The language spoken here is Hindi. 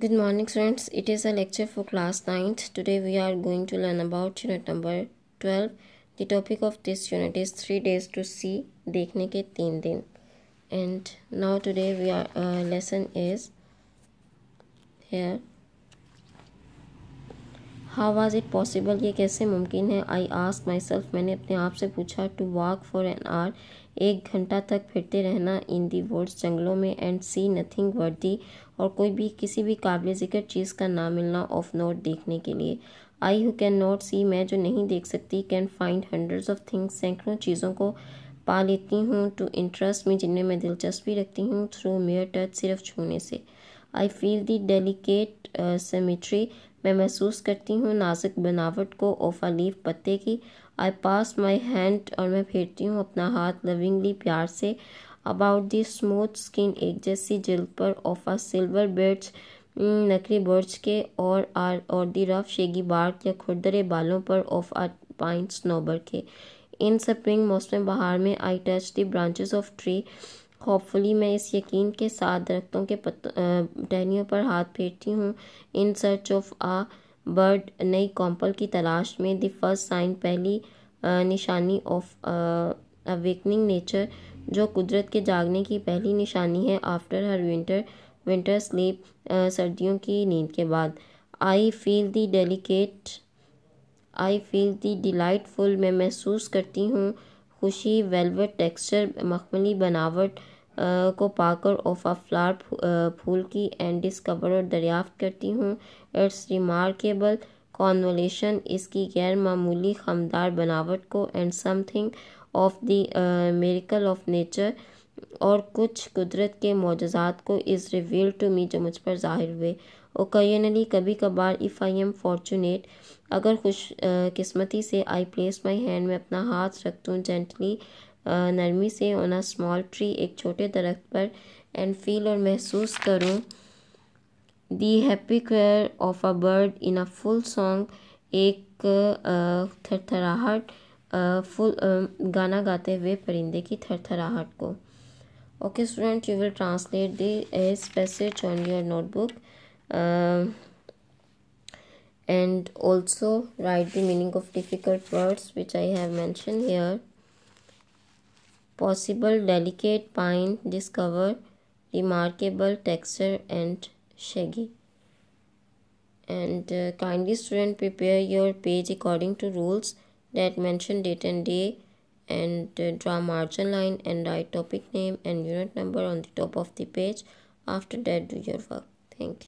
Good morning friends, it is a lecture for class 9th. Today we are going to learn about unit number 12. The topic of this unit is 3 days to see, देखने के 3 दिन. And now today we are, uh, lesson is here. How was it possible ये कैसे मुमकिन है आई आस्क माई सेल्फ मैंने अपने आप से पूछा to walk for an hour एक घंटा तक फिरते रहना इन दी वर्ड्स जंगलों में एंड सी नथिंग वर्दी और कोई भी किसी भी काबिल जिक्र चीज़ का ना मिलना ऑफ नोट देखने के लिए I who can not see मैं जो नहीं देख सकती can find hundreds of things सैकड़ों चीज़ों को पा लेती हूँ टू इंटरेस्ट में जिनमें मैं दिलचस्पी रखती हूँ थ्रू मेयर टच सिर्फ छूने से I feel the delicate symmetry मैं महसूस करती हूँ नाजुक बनावट को ओफा लीफ पत्ते की आई पास माई हैंड और मैं फेरती हूँ अपना हाथ लविंगली प्यार say about the smooth skin एक जैसी जिल्द पर ओफा सिल्वर बर्ड्स नकली बर्ड्स के और आर और दी रफ शेगी बार्क या खुरदरे बालों पर ओफा पाइन स्नोबर के इन स्प्रिंग मौसम बहार में I touch the branches of tree hopefully मैं इस यकीन के साथ दरख्तों के टहनियों पर हाथ फेरती हूँ in search of a bird नई कॉम्पल की तलाश में द फर्स्ट साइन पहली निशानी ऑफ अवेकनिंग नेचर जो कुदरत के जागने की पहली निशानी है after her winter winter sleep सर्दियों की नींद के बाद I feel the delicate I feel the delightful मैं महसूस करती हूँ खुशी वेलवेट टेक्सचर मखमली बनावट को पाकर ऑफ आ फ्लावर फूल की एंड डिस्कवर और दरियाफ्त करती हूँ इट्स रिमार्केबल कॉन्वलेशन इसकी गैर मामूली खमदार बनावट को and something of the miracle of nature और कुछ कुदरत के मुजजात को इज़ रिवील टू मी जो मुझ पर जाहिर हुए ओकेजनली कभी कभार इफ़ आई एम फॉर्चुनेट अगर खुश किस्मती से आई प्लेस माई हैंड में अपना हाथ रख दूँ जेंटली नरमी से ऑन अ स्मॉल ट्री एक छोटे दरख्त पर एंड फील और महसूस करूँ the happy quiver of a bird in a full song एक थरथराहट फुल गाना गाते हुए परिंदे की थरथराहट को okay student you will translate this passage on your notebook and also write the meaning of difficult words which I have mention here possible delicate pine discover remarkable texture and shaggy and uh, kindly student prepare your page according to rules that mention date and day and uh, draw margin line and write topic name and unit number on the top of the page after that do your work thank you